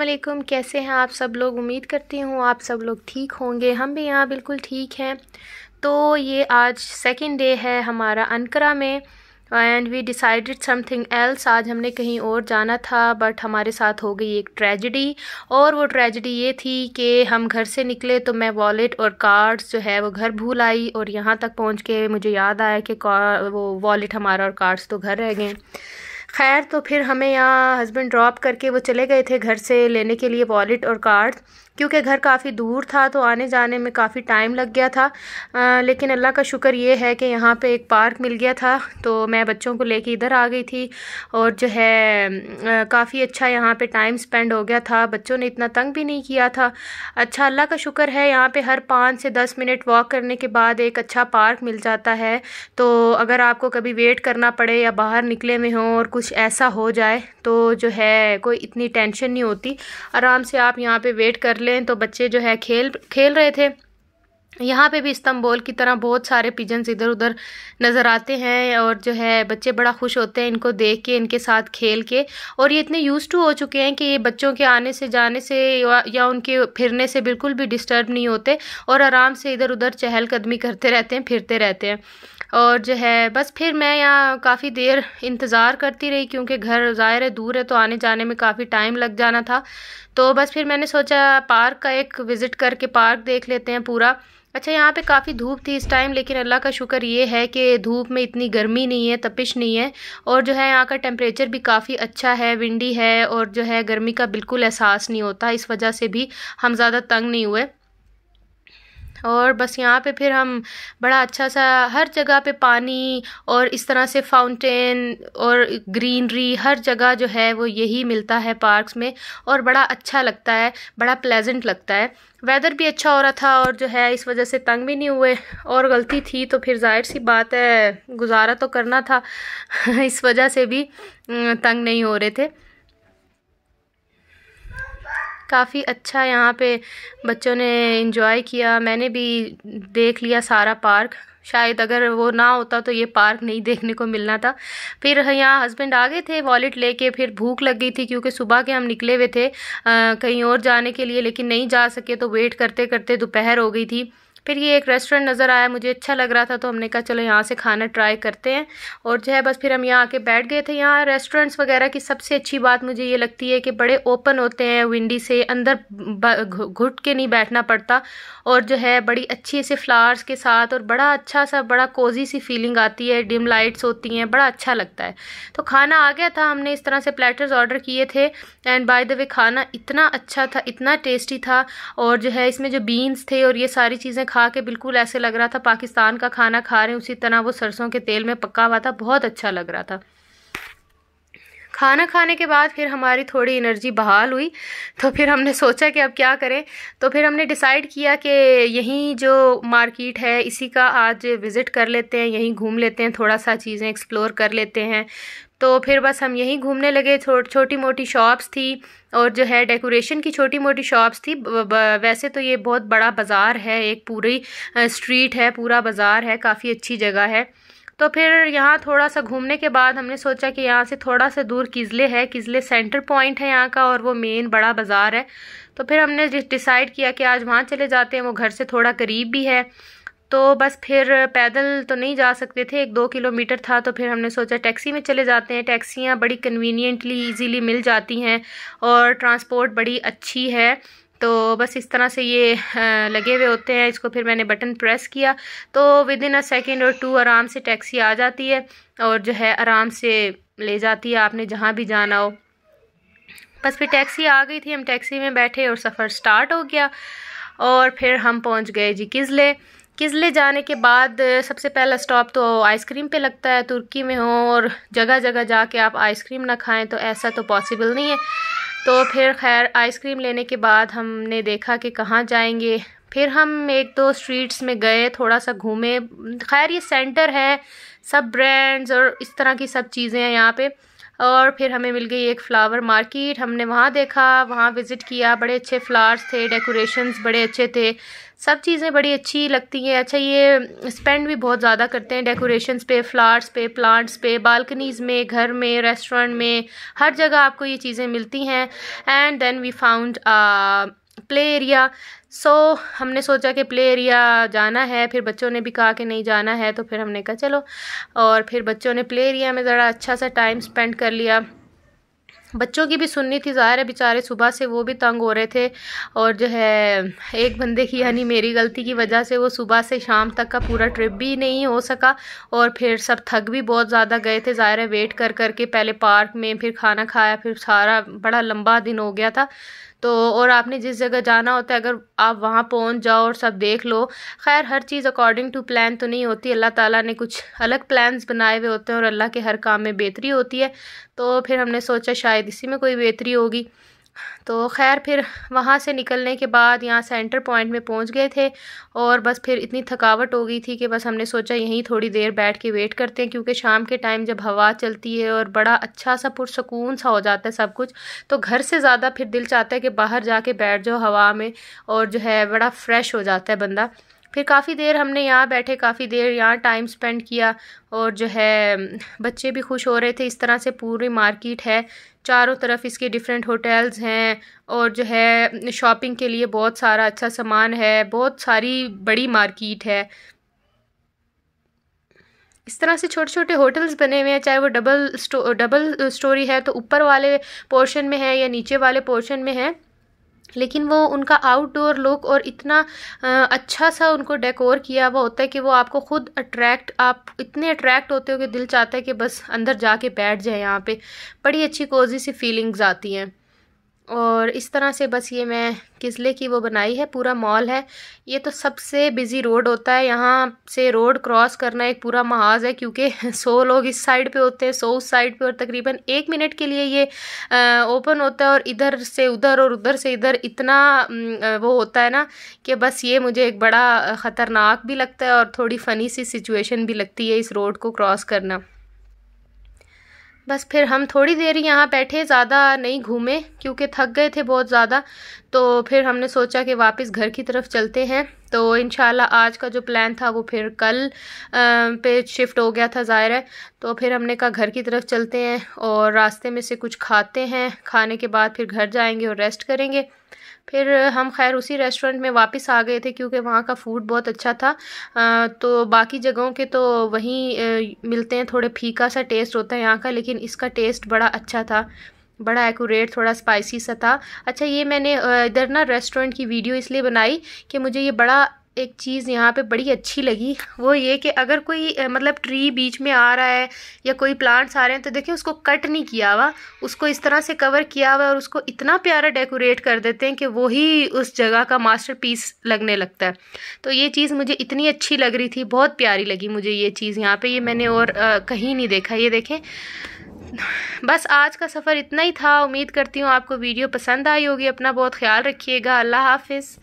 अस्सलाम कैसे हैं आप सब लोग उम्मीद करती हूँ आप सब लोग ठीक होंगे हम भी यहाँ बिल्कुल ठीक हैं तो ये आज सेकेंड डे है हमारा अनकरा में and we decided something else आज हमने कहीं और जाना था बट हमारे साथ हो गई एक ट्रेजडी और वो ट्रेजडी ये थी कि हम घर से निकले तो मैं वॉलेट और कार्ड्स जो है वो घर भूल आई और यहाँ तक पहुँच के मुझे याद आया कि वो वॉलेट हमारा और कार्ड्स तो घर रह गए खैर तो फिर हमें यहाँ हस्बैंड ड्रॉप करके वो चले गए थे घर से लेने के लिए वॉलेट और कार्ड क्योंकि घर काफ़ी दूर था तो आने जाने में काफ़ी टाइम लग गया था आ, लेकिन अल्लाह का शुक्र ये है कि यहाँ पे एक पार्क मिल गया था तो मैं बच्चों को लेके इधर आ गई थी और जो है काफ़ी अच्छा यहाँ पे टाइम स्पेंड हो गया था बच्चों ने इतना तंग भी नहीं किया था अच्छा अल्लाह का शुक्र है यहाँ पर हर पाँच से दस मिनट वॉक करने के बाद एक अच्छा पार्क मिल जाता है तो अगर आपको कभी वेट करना पड़े या बाहर निकले हुए हों और कुछ कुछ ऐसा हो जाए तो जो है कोई इतनी टेंशन नहीं होती आराम से आप यहाँ पे वेट कर लें तो बच्चे जो है खेल खेल रहे थे यहाँ पे भी इस्तांबुल की तरह बहुत सारे पिजन्स इधर उधर नज़र आते हैं और जो है बच्चे बड़ा खुश होते हैं इनको देख के इनके साथ खेल के और ये इतने यूज टू हो चुके हैं कि ये बच्चों के आने से जाने से या उनके फिरने से बिल्कुल भी डिस्टर्ब नहीं होते और आराम से इधर उधर चहलकदमी करते रहते हैं फिरते रहते हैं और जो है बस फिर मैं यहाँ काफ़ी देर इंतज़ार करती रही क्योंकि घर ज़ाहिर है दूर है तो आने जाने में काफ़ी टाइम लग जाना था तो बस फिर मैंने सोचा पार्क का एक विज़िट करके पार्क देख लेते हैं पूरा अच्छा यहाँ पे काफ़ी धूप थी इस टाइम लेकिन अल्लाह का शुक्र ये है कि धूप में इतनी गर्मी नहीं है तपिश नहीं है और जो है यहाँ का टेम्परेचर भी काफ़ी अच्छा है विंडी है और जो है गर्मी का बिल्कुल एहसास नहीं होता इस वजह से भी हम ज़्यादा तंग नहीं हुए और बस यहाँ पे फिर हम बड़ा अच्छा सा हर जगह पे पानी और इस तरह से फाउंटेन और ग्रीनरी हर जगह जो है वो यही मिलता है पार्क्स में और बड़ा अच्छा लगता है बड़ा प्लेजेंट लगता है वेदर भी अच्छा हो रहा था और जो है इस वजह से तंग भी नहीं हुए और गलती थी तो फिर जाहिर सी बात है गुजारा तो करना था इस वजह से भी तंग नहीं हो रहे थे काफ़ी अच्छा यहाँ पे बच्चों ने इंजॉय किया मैंने भी देख लिया सारा पार्क शायद अगर वो ना होता तो ये पार्क नहीं देखने को मिलना था फिर यहाँ हस्बैंड आ गए थे वॉलेट लेके फिर भूख लग गई थी क्योंकि सुबह के हम निकले हुए थे आ, कहीं और जाने के लिए लेकिन नहीं जा सके तो वेट करते करते दोपहर हो गई थी फिर ये एक रेस्टोरेंट नज़र आया मुझे अच्छा लग रहा था तो हमने कहा चलो यहाँ से खाना ट्राई करते हैं और जो है बस फिर हम यहाँ आके बैठ गए थे यहाँ रेस्टोरेंट्स वगैरह की सबसे अच्छी बात मुझे ये लगती है कि बड़े ओपन होते हैं विंडी से अंदर घुट के नहीं बैठना पड़ता और जो है बड़ी अच्छी से फ्लावर्स के साथ और बड़ा अच्छा सा बड़ा कोजी सी फीलिंग आती है डिम लाइट्स होती हैं बड़ा अच्छा लगता है तो खाना आ गया था हमने इस तरह से प्लेटर्स ऑर्डर किए थे एंड बाय द वे खाना इतना अच्छा था इतना टेस्टी था और जो है इसमें जो बीन्स थे और ये सारी चीज़ें खा के बिल्कुल ऐसे लग रहा था पाकिस्तान का खाना खा रहे हैं उसी तरह वो सरसों के तेल में पका हुआ था बहुत अच्छा लग रहा था खाना खाने के बाद फिर हमारी थोड़ी एनर्जी बहाल हुई तो फिर हमने सोचा कि अब क्या करें तो फिर हमने डिसाइड किया कि यहीं जो मार्केट है इसी का आज विज़िट कर लेते हैं यहीं घूम लेते हैं थोड़ा सा चीज़ें एक्सप्लोर कर लेते हैं तो फिर बस हम यहीं घूमने लगे छो, छोटी मोटी शॉप्स थी और जो है डेकोरेशन की छोटी मोटी शॉप्स थी ब, ब, वैसे तो ये बहुत बड़ा बाज़ार है एक पूरी स्ट्रीट है पूरा बाज़ार है काफ़ी अच्छी जगह है तो फिर यहाँ थोड़ा सा घूमने के बाद हमने सोचा कि यहाँ से थोड़ा सा दूर किजले है किजले सेंटर पॉइंट है यहाँ का और वो मेन बड़ा बाज़ार है तो फिर हमने डिसाइड किया कि आज वहाँ चले जाते हैं वो घर से थोड़ा करीब भी है तो बस फिर पैदल तो नहीं जा सकते थे एक दो किलोमीटर था तो फिर हमने सोचा टैक्सी में चले जाते हैं टैक्सियाँ बड़ी कन्वीनियंटली इजीली मिल जाती हैं और ट्रांसपोर्ट बड़ी अच्छी है तो बस इस तरह से ये लगे हुए होते हैं इसको फिर मैंने बटन प्रेस किया तो विद इन अ सेकेंड और टू आराम से टैक्सी आ जाती है और जो है आराम से ले जाती है आपने जहाँ भी जाना हो बस फिर टैक्सी आ गई थी हम टैक्सी में बैठे और सफ़र स्टार्ट हो गया और फिर हम पहुँच गए जी किज़ले किजले जाने के बाद सबसे पहला स्टॉप तो आइसक्रीम पे लगता है तुर्की में हो और जगह जगह जाके आप आइसक्रीम ना खाएं तो ऐसा तो पॉसिबल नहीं है तो फिर खैर आइसक्रीम लेने के बाद हमने देखा कि कहाँ जाएंगे फिर हम एक दो स्ट्रीट्स में गए थोड़ा सा घूमे खैर ये सेंटर है सब ब्रांड्स और इस तरह की सब चीज़ें हैं यहाँ पर और फिर हमें मिल गई एक फ़्लावर मार्केट हमने वहाँ देखा वहाँ विज़िट किया बड़े अच्छे फ्लावर्स थे डेकोरेशंस बड़े अच्छे थे सब चीज़ें बड़ी अच्छी लगती हैं अच्छा ये स्पेंड भी बहुत ज़्यादा करते हैं डेकोरेशंस पे फ्लावर्स पे प्लांट्स पे बालकनीज़ में घर में रेस्टोरेंट में हर जगह आपको ये चीज़ें मिलती हैं and then we found play area so हमने सोचा कि प्ले एरिया जाना है फिर बच्चों ने भी कहा कि नहीं जाना है तो फिर हमने कहा चलो और फिर बच्चों ने प्ले एरिया में ज़रा अच्छा सा टाइम स्पेंड कर लिया बच्चों की भी सुननी थी ज़ाहिर है बेचारे सुबह से वो भी तंग हो रहे थे और जो है एक बंदे की यानी मेरी गलती की वजह से वो सुबह से शाम तक का पूरा ट्रिप भी नहीं हो सका और फिर सब थक भी बहुत ज़्यादा गए थे ज़ाहिर है वेट कर कर के पहले पार्क में फिर खाना खाया फिर सारा बड़ा लंबा दिन हो गया था तो और आपने जिस जगह जाना होता है अगर आप वहाँ पहुँच जाओ और सब देख लो खैर हर चीज़ अकॉर्डिंग टू प्लान तो नहीं होती अल्लाह ताला ने कुछ अलग प्लान्स बनाए हुए होते हैं और अल्लाह के हर काम में बेहतरी होती है तो फिर हमने सोचा शायद इसी में कोई बेहतरी होगी तो खैर फिर वहाँ से निकलने के बाद यहाँ सेंटर पॉइंट में पहुँच गए थे और बस फिर इतनी थकावट हो गई थी कि बस हमने सोचा यहीं थोड़ी देर बैठ के वेट करते हैं क्योंकि शाम के टाइम जब हवा चलती है और बड़ा अच्छा सा पुरसकून सा हो जाता है सब कुछ तो घर से ज़्यादा फिर दिल चाहता है कि बाहर जाके बैठ जाओ हवा में और जो है बड़ा फ्रेश हो जाता है बंदा फिर काफ़ी देर हमने यहाँ बैठे काफ़ी देर यहाँ टाइम स्पेंड किया और जो है बच्चे भी खुश हो रहे थे इस तरह से पूरी मार्केट है चारों तरफ इसके डिफरेंट होटल्स हैं और जो है शॉपिंग के लिए बहुत सारा अच्छा सामान है बहुत सारी बड़ी मार्केट है इस तरह से छोटे छोटे होटल्स बने हुए हैं चाहे वो डबल स्टो डबल स्टोरी है तो ऊपर वाले पोर्शन में है या नीचे वाले पोर्शन में है लेकिन वो उनका आउटडोर लुक और इतना अच्छा सा उनको डेकोर किया हुआ होता है कि वो आपको ख़ुद अट्रैक्ट आप इतने अट्रैक्ट होते हो कि दिल चाहता है कि बस अंदर जाके बैठ जाए यहाँ पे बड़ी अच्छी कोजी सी फीलिंग्स आती हैं और इस तरह से बस ये मैं किसले की वो बनाई है पूरा मॉल है ये तो सबसे बिज़ी रोड होता है यहाँ से रोड क्रॉस करना एक पूरा महाज है क्योंकि सौ लोग इस साइड पे होते हैं सौ उस साइड पे और तकरीबन एक मिनट के लिए ये ओपन होता है और इधर से उधर और उधर से इधर इतना वो होता है ना कि बस ये मुझे एक बड़ा ख़तरनाक भी लगता है और थोड़ी फ़नी सी सिचुएशन भी लगती है इस रोड को क्रॉस करना बस फिर हम थोड़ी देर यहाँ बैठे ज़्यादा नहीं घूमे क्योंकि थक गए थे बहुत ज़्यादा तो फिर हमने सोचा कि वापस घर की तरफ चलते हैं तो इन आज का जो प्लान था वो फिर कल आ, पे शिफ्ट हो गया था ज़ाहिर है तो फिर हमने कहा घर की तरफ चलते हैं और रास्ते में से कुछ खाते हैं खाने के बाद फिर घर जाएंगे और रेस्ट करेंगे फिर हम खैर उसी रेस्टोरेंट में वापस आ गए थे क्योंकि वहाँ का फ़ूड बहुत अच्छा था आ, तो बाकी जगहों के तो वहीं मिलते हैं थोड़े फीका सा टेस्ट होता है यहाँ का लेकिन इसका टेस्ट बड़ा अच्छा था बड़ा एकूरेट थोड़ा स्पाइसी सा था अच्छा ये मैंने इधर ना रेस्टोरेंट की वीडियो इसलिए बनाई कि मुझे ये बड़ा एक चीज़ यहाँ पे बड़ी अच्छी लगी वो ये कि अगर कोई मतलब ट्री बीच में आ रहा है या कोई प्लांट्स आ रहे हैं तो देखिए उसको कट नहीं किया हुआ उसको इस तरह से कवर किया हुआ और उसको इतना प्यारा डेकोरेट कर देते हैं कि वही उस जगह का मास्टरपीस लगने लगता है तो ये चीज़ मुझे इतनी अच्छी लग रही थी बहुत प्यारी लगी मुझे ये चीज़ यहाँ पर ये मैंने और आ, कहीं नहीं देखा ये देखें बस आज का सफ़र इतना ही था उम्मीद करती हूँ आपको वीडियो पसंद आई होगी अपना बहुत ख्याल रखिएगा अल्लाह हाफिज़